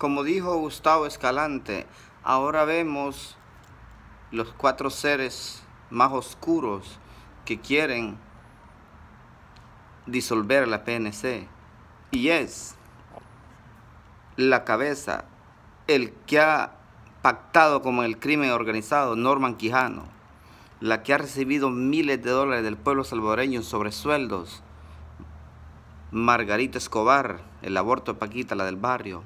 Como dijo Gustavo Escalante, ahora vemos los cuatro seres más oscuros que quieren disolver la PNC. Y es la cabeza, el que ha pactado con el crimen organizado, Norman Quijano, la que ha recibido miles de dólares del pueblo salvadoreño sobre sueldos, Margarita Escobar, el aborto de Paquita, la del barrio,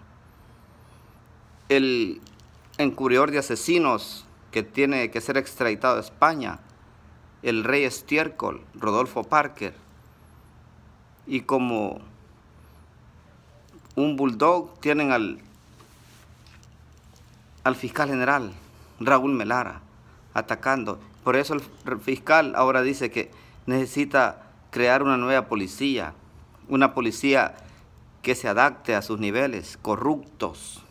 el encubridor de asesinos que tiene que ser extraditado de España, el rey estiércol, Rodolfo Parker, y como un bulldog tienen al, al fiscal general, Raúl Melara, atacando. Por eso el fiscal ahora dice que necesita crear una nueva policía, una policía que se adapte a sus niveles corruptos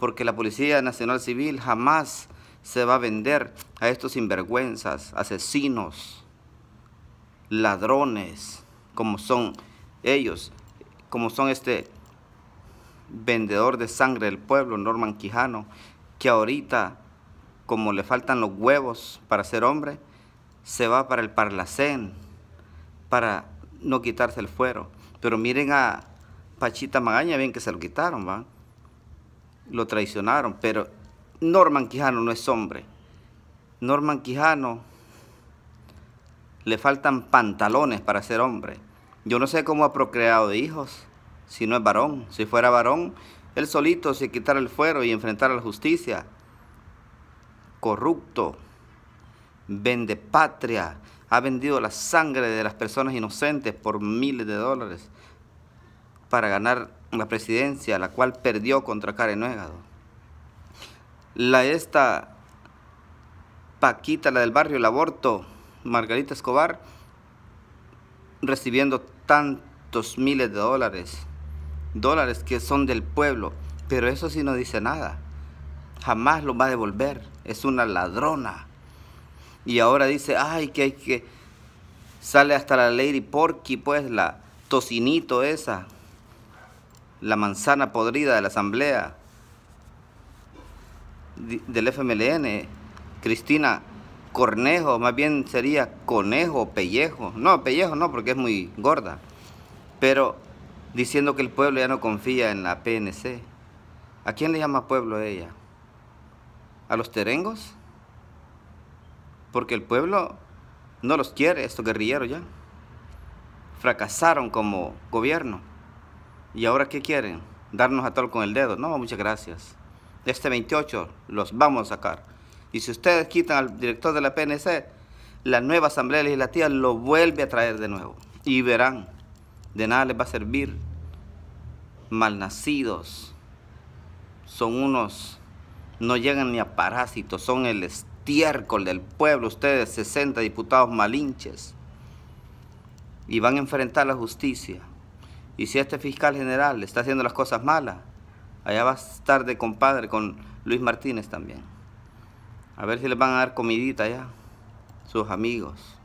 porque la Policía Nacional Civil jamás se va a vender a estos sinvergüenzas, asesinos, ladrones, como son ellos, como son este vendedor de sangre del pueblo, Norman Quijano, que ahorita, como le faltan los huevos para ser hombre, se va para el Parlacén para no quitarse el fuero. Pero miren a Pachita Magaña, bien que se lo quitaron, ¿va? lo traicionaron, pero Norman Quijano no es hombre. Norman Quijano le faltan pantalones para ser hombre. Yo no sé cómo ha procreado hijos, si no es varón. Si fuera varón, él solito se quitara el fuero y enfrentara la justicia. Corrupto, vende patria, ha vendido la sangre de las personas inocentes por miles de dólares para ganar la presidencia, la cual perdió contra Karen Huegado. La esta Paquita, la del barrio, el aborto, Margarita Escobar, recibiendo tantos miles de dólares, dólares que son del pueblo, pero eso sí no dice nada, jamás lo va a devolver, es una ladrona. Y ahora dice, ay, que hay que... Sale hasta la Lady Porky, pues, la tocinito esa, la manzana podrida de la Asamblea del FMLN, Cristina Cornejo, más bien sería Conejo, Pellejo, no, Pellejo no, porque es muy gorda, pero diciendo que el pueblo ya no confía en la PNC. ¿A quién le llama pueblo ella? ¿A los terengos? Porque el pueblo no los quiere, estos guerrilleros ya. Fracasaron como gobierno. ¿Y ahora qué quieren? Darnos a todos con el dedo. No, muchas gracias. Este 28 los vamos a sacar. Y si ustedes quitan al director de la PNC, la nueva Asamblea Legislativa lo vuelve a traer de nuevo. Y verán, de nada les va a servir. Malnacidos. Son unos, no llegan ni a parásitos, son el estiércol del pueblo. Ustedes, 60 diputados malinches. Y van a enfrentar la justicia. Y si este fiscal general está haciendo las cosas malas, allá va a estar de compadre con Luis Martínez también. A ver si les van a dar comidita allá, sus amigos.